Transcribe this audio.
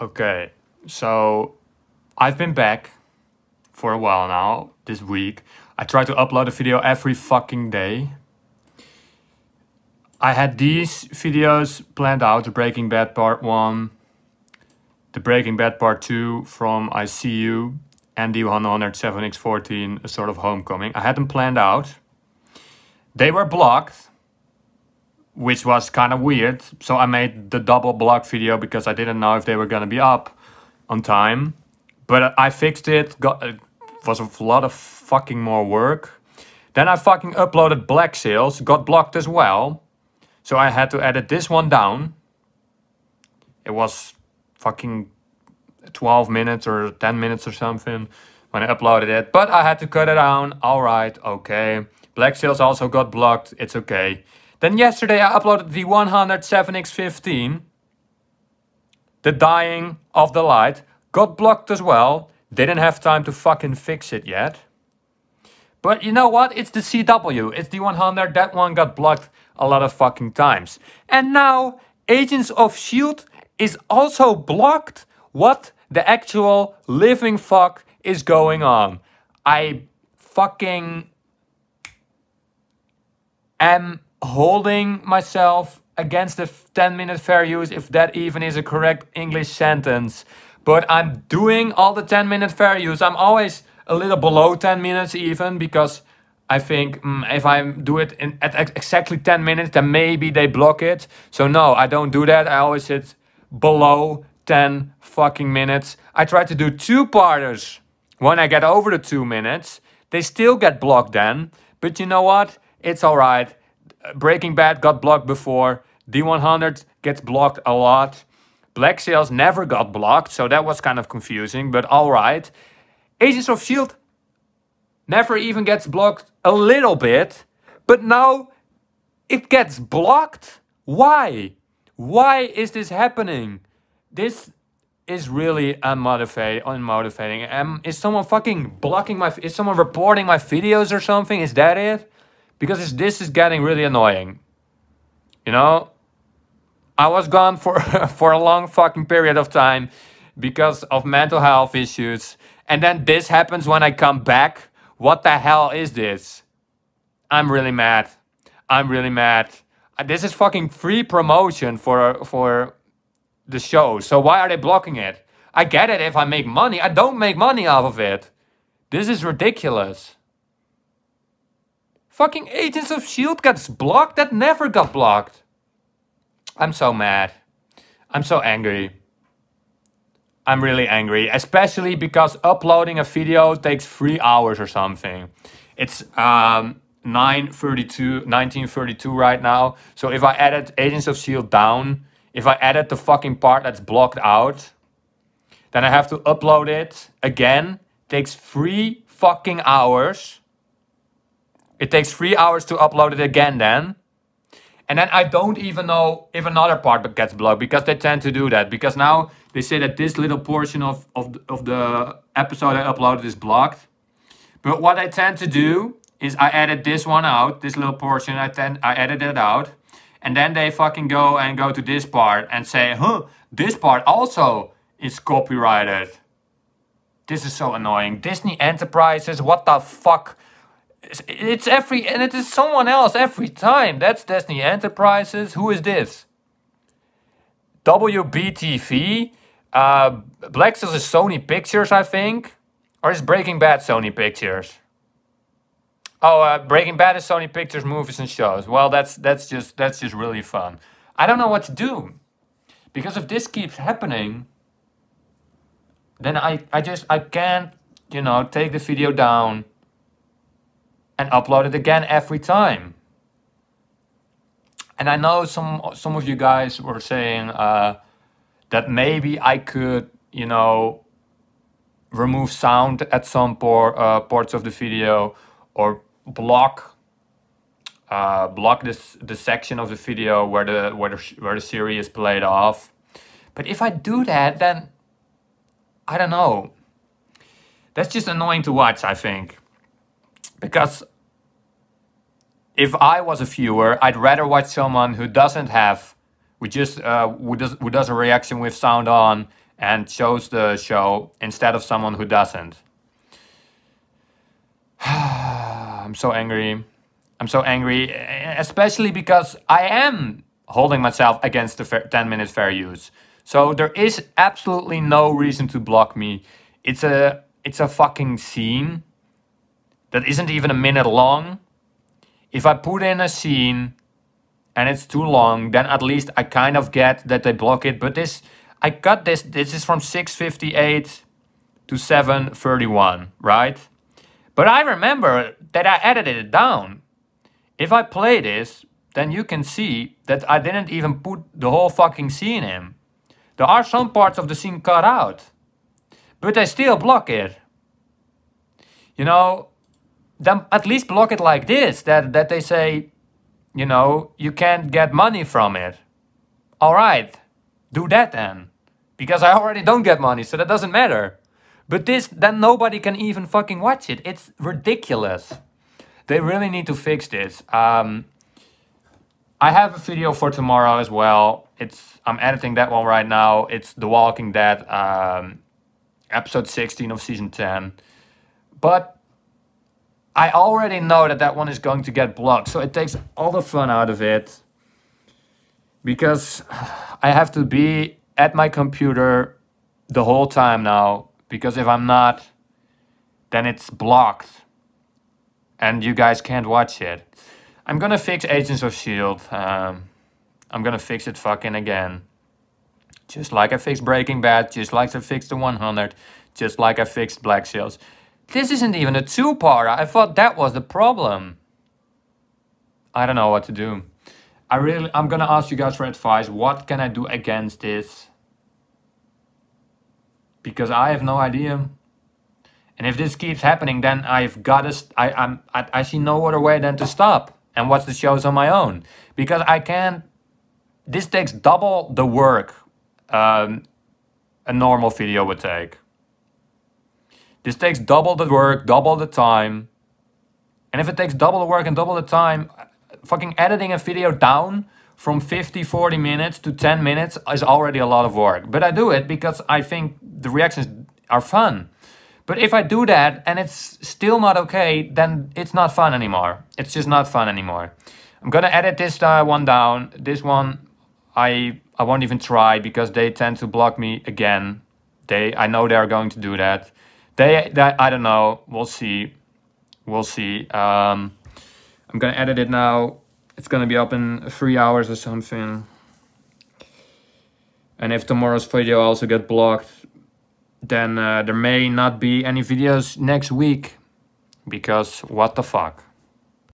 Okay, so I've been back for a while now, this week. I try to upload a video every fucking day. I had these videos planned out, the Breaking Bad Part 1, the Breaking Bad Part 2 from I See You, and the 107x14, a sort of homecoming. I had them planned out. They were blocked which was kind of weird. So I made the double block video because I didn't know if they were going to be up on time. But I fixed it. Got, it was a lot of fucking more work. Then I fucking uploaded Black Sails, got blocked as well. So I had to edit this one down. It was fucking 12 minutes or 10 minutes or something when I uploaded it. But I had to cut it down. All right, okay. Black Sails also got blocked. It's okay. Then yesterday I uploaded the 107x15, the dying of the light, got blocked as well, didn't have time to fucking fix it yet. But you know what? It's the CW, it's the 100, that one got blocked a lot of fucking times. And now Agents of S.H.I.E.L.D. is also blocked. What the actual living fuck is going on? I fucking am holding myself against the 10 minute fair use, if that even is a correct English sentence. But I'm doing all the 10 minute fair use. I'm always a little below 10 minutes, even because I think mm, if I do it in, at ex exactly 10 minutes, then maybe they block it. So, no, I don't do that. I always sit below 10 fucking minutes. I try to do two parters when I get over the two minutes. They still get blocked then. But you know what? It's all right Breaking Bad got blocked before. D100 gets blocked a lot. Black Sails never got blocked, so that was kind of confusing, but all right. Agents of S.H.I.E.L.D. never even gets blocked a little bit, but now it gets blocked? Why? Why is this happening? This is really unmotivating. unmotivating. Um, is someone fucking blocking my... Is someone reporting my videos or something? Is that it? because this is getting really annoying. You know, I was gone for for a long fucking period of time because of mental health issues, and then this happens when I come back. What the hell is this? I'm really mad. I'm really mad. Uh, this is fucking free promotion for for the show. So why are they blocking it? I get it if I make money. I don't make money off of it. This is ridiculous. Fucking Agents of S.H.I.E.L.D. gets blocked that never got blocked. I'm so mad. I'm so angry. I'm really angry, especially because uploading a video takes three hours or something. It's um, 9.32, 19.32 right now. So if I edit Agents of S.H.I.E.L.D. down, if I edit the fucking part that's blocked out, then I have to upload it again. Takes three fucking hours. It takes three hours to upload it again then. And then I don't even know if another part gets blocked because they tend to do that. Because now they say that this little portion of, of, of the episode I uploaded is blocked. But what I tend to do is I edit this one out, this little portion, I, tend, I edit it out. And then they fucking go and go to this part and say, huh, this part also is copyrighted. This is so annoying. Disney Enterprises, what the fuck? It's every, and it is someone else every time. That's Destiny Enterprises. Who is this? WBTV. Uh, Black Sails is Sony Pictures, I think. Or is Breaking Bad Sony Pictures? Oh, uh, Breaking Bad is Sony Pictures movies and shows. Well, that's that's just that's just really fun. I don't know what to do because if this keeps happening, then I I just I can't you know take the video down and upload it again every time. And I know some some of you guys were saying uh, that maybe I could, you know, remove sound at some por uh, parts of the video or block uh, block this the section of the video where the where the where the series is played off. But if I do that, then I don't know. That's just annoying to watch, I think because if I was a viewer, I'd rather watch someone who doesn't have, who just uh, who does who does a reaction with sound on and shows the show instead of someone who doesn't. I'm so angry. I'm so angry, especially because I am holding myself against the 10 minute fair use. So there is absolutely no reason to block me. It's a it's a fucking scene that isn't even a minute long, if I put in a scene and it's too long, then at least I kind of get that they block it. But this, I cut this, this is from 6.58 to 7.31, right? But I remember that I edited it down. If I play this, then you can see that I didn't even put the whole fucking scene in. There are some parts of the scene cut out, but they still block it. You know, then at least block it like this, that, that they say, you know, you can't get money from it. All right, do that then. Because I already don't get money, so that doesn't matter. But this, then nobody can even fucking watch it. It's ridiculous. They really need to fix this. Um, I have a video for tomorrow as well. It's I'm editing that one right now. It's The Walking Dead, um, episode 16 of season 10. But I already know that that one is going to get blocked. So it takes all the fun out of it. Because I have to be at my computer the whole time now. Because if I'm not, then it's blocked. And you guys can't watch it. I'm gonna fix Agents of S.H.I.E.L.D. Um, I'm gonna fix it fucking again. Just like I fixed Breaking Bad. Just like I fixed The 100. Just like I fixed Black Sails. This isn't even a two-parter. I thought that was the problem. I don't know what to do. I really, I'm gonna ask you guys for advice. What can I do against this? Because I have no idea. And if this keeps happening, then I've gotta, I, I'm, I, I see no other way than to stop and watch the shows on my own. Because I can't, this takes double the work um, a normal video would take. This takes double the work, double the time. And if it takes double the work and double the time, fucking editing a video down from 50, 40 minutes to 10 minutes is already a lot of work. But I do it because I think the reactions are fun. But if I do that and it's still not okay, then it's not fun anymore. It's just not fun anymore. I'm gonna edit this uh, one down. This one I I won't even try because they tend to block me again. They I know they're going to do that. They, I don't know. We'll see. We'll see. Um, I'm gonna edit it now. It's gonna be up in three hours or something. And if tomorrow's video also get blocked, then uh, there may not be any videos next week. Because what the fuck.